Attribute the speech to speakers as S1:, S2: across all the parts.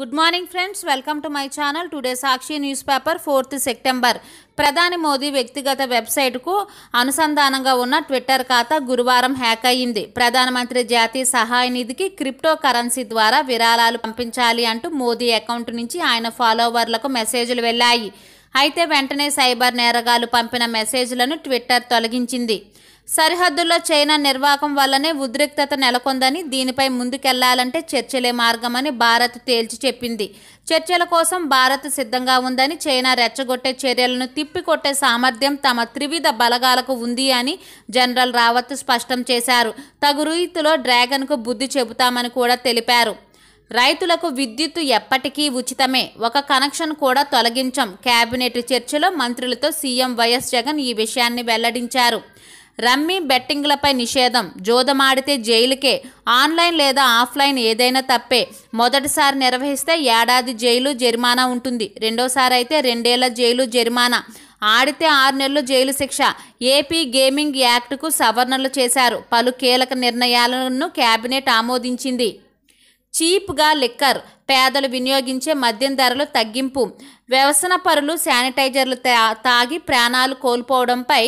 S1: good morning friends welcome to my channel today Sakshi news paper fourth September ప్రధాని మోదీ వ్యక్తిగత వెబ్సైట్కు అనుసంధానంగా ఉన్న ట్విట్టర్ ఖాతా గురువారం హ్యాక్ అయింది ప్రధానమంత్రి జాతీయ సహాయ నిధికి క్రిప్టో కరెన్సీ ద్వారా విరాళాలు పంపించాలి అంటూ మోదీ అకౌంట్ నుంచి ఆయన ఫాలోవర్లకు మెసేజ్లు వెళ్ళాయి అయితే వెంటనే సైబర్ నేరగాలు పంపిన మెసేజ్లను ట్విట్టర్ తొలగించింది సరిహద్దుల్లో చైనా నిర్వాహకం వల్లనే ఉద్రిక్తత నెలకొందని దీనిపై ముందుకెళ్లాలంటే చర్చలే మార్గమని భారత్ తేల్చి చెప్పింది చర్చల కోసం భారత్ సిద్ధంగా ఉందని చైనా రెచ్చగొట్టే చర్యలను తిప్పికొట్టే సామర్థ్యం తమ త్రివిధ బలగాలకు ఉంది అని జనరల్ రావత్ స్పష్టం చేశారు తగు రీతిలో డ్రాగన్కు బుద్ధి చెబుతామని కూడా తెలిపారు రైతులకు విద్యుత్ ఎప్పటికీ ఉచితమే ఒక కనెక్షన్ కూడా తొలగించం కేబినెట్ చర్చలో మంత్రులతో సీఎం వైఎస్ జగన్ ఈ విషయాన్ని వెల్లడించారు రమ్మీ బెట్టింగ్లపై నిషేధం జోదమాడితే జైలుకే ఆన్లైన్ లేదా ఆఫ్లైన్ ఏదైనా తప్పే మొదటిసారి నిర్వహిస్తే ఏడాది జైలు జరిమానా ఉంటుంది రెండోసారి అయితే రెండేళ్ల జైలు జరిమానా ఆడితే ఆరు నెలలు జైలు శిక్ష ఏపీ గేమింగ్ యాక్ట్కు సవరణలు చేశారు పలు కీలక నిర్ణయాలను కేబినెట్ ఆమోదించింది చీప్గా లిక్కర్ పేదలు వినియోగించే మద్యం ధరలు తగ్గింపు వ్యవసన పరులు శానిటైజర్లు తాగి ప్రాణాలు కోల్పోవడంపై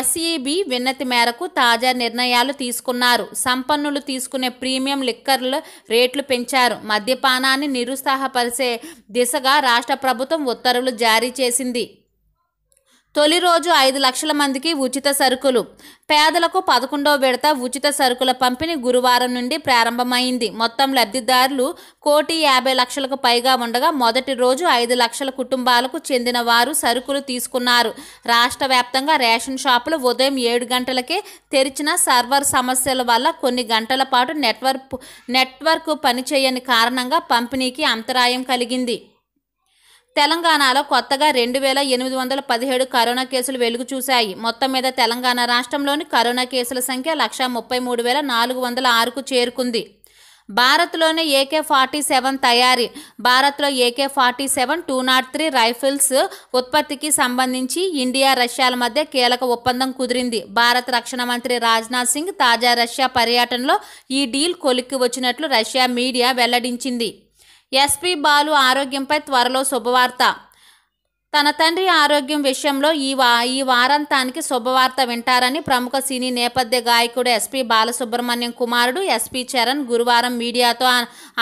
S1: ఎస్ఈబి విన్నతి మేరకు తాజా నిర్ణయాలు తీసుకున్నారు సంపన్నులు తీసుకునే ప్రీమియం లిక్కర్ల రేట్లు పెంచారు మద్యపానాన్ని నిరుత్సాహపరిచే దిశగా రాష్ట్ర ప్రభుత్వం ఉత్తర్వులు జారీ చేసింది తొలి రోజు ఐదు లక్షల మందికి ఉచిత సరుకులు పేదలకు పదకొండవ విడత ఉచిత సరుకుల పంపిణీ గురువారం నుండి ప్రారంభమైంది మొత్తం లబ్ధిదారులు కోటి యాభై లక్షలకు పైగా ఉండగా మొదటి రోజు ఐదు లక్షల కుటుంబాలకు చెందిన వారు సరుకులు తీసుకున్నారు రాష్ట్ర వ్యాప్తంగా రేషన్ షాపులు ఉదయం ఏడు గంటలకే తెరిచిన సర్వర్ సమస్యల వల్ల కొన్ని గంటల పాటు నెట్వర్క్ నెట్వర్క్ పనిచేయని కారణంగా పంపిణీకి అంతరాయం కలిగింది తెలంగాణలో కొత్తగా రెండు వేల ఎనిమిది వందల పదిహేడు కరోనా కేసులు వెలుగు చూశాయి మొత్తం మీద తెలంగాణ రాష్ట్రంలోని కరోనా కేసుల సంఖ్య లక్ష ముప్పై మూడు వేల నాలుగు వందల ఆరుకు చేరుకుంది భారత్లోని ఏకే ఫార్టీ సెవెన్ తయారీ భారత్లో AK forty seven two nought three rifles ఉత్పత్తికి సంబంధించి ఇండియా రష్యాల మధ్య కీలక ఒప్పందం కుదిరింది భారత రక్షణ మంత్రి రాజ్నాథ్ సింగ్ తాజా రష్యా పర్యటనలో ఈ డీల్ కొలిక్కి వచ్చినట్లు రష్యా మీడియా వెల్లడించింది ఎస్పీ బాలు ఆరోగ్యంపై త్వరలో శుభవార్త తన తండ్రి ఆరోగ్యం విషయంలో ఈ వా ఈ వారాంతానికి శుభవార్త వింటారని ప్రముఖ సినీ నేపథ్య గాయకుడు ఎస్పీ బాలసుబ్రహ్మణ్యం కుమారుడు ఎస్పీ చరణ్ గురువారం మీడియాతో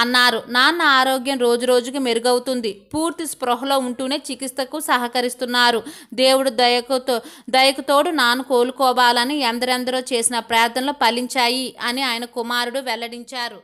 S1: అన్నారు నాన్న ఆరోగ్యం రోజురోజుకి మెరుగవుతుంది పూర్తి స్పృహలో ఉంటూనే చికిత్సకు సహకరిస్తున్నారు దేవుడు దయకుతో దయకుతోడు నాన్ను కోలుకోవాలని ఎందరెందరో చేసిన ప్రార్థనలు ఫలించాయి అని ఆయన కుమారుడు వెల్లడించారు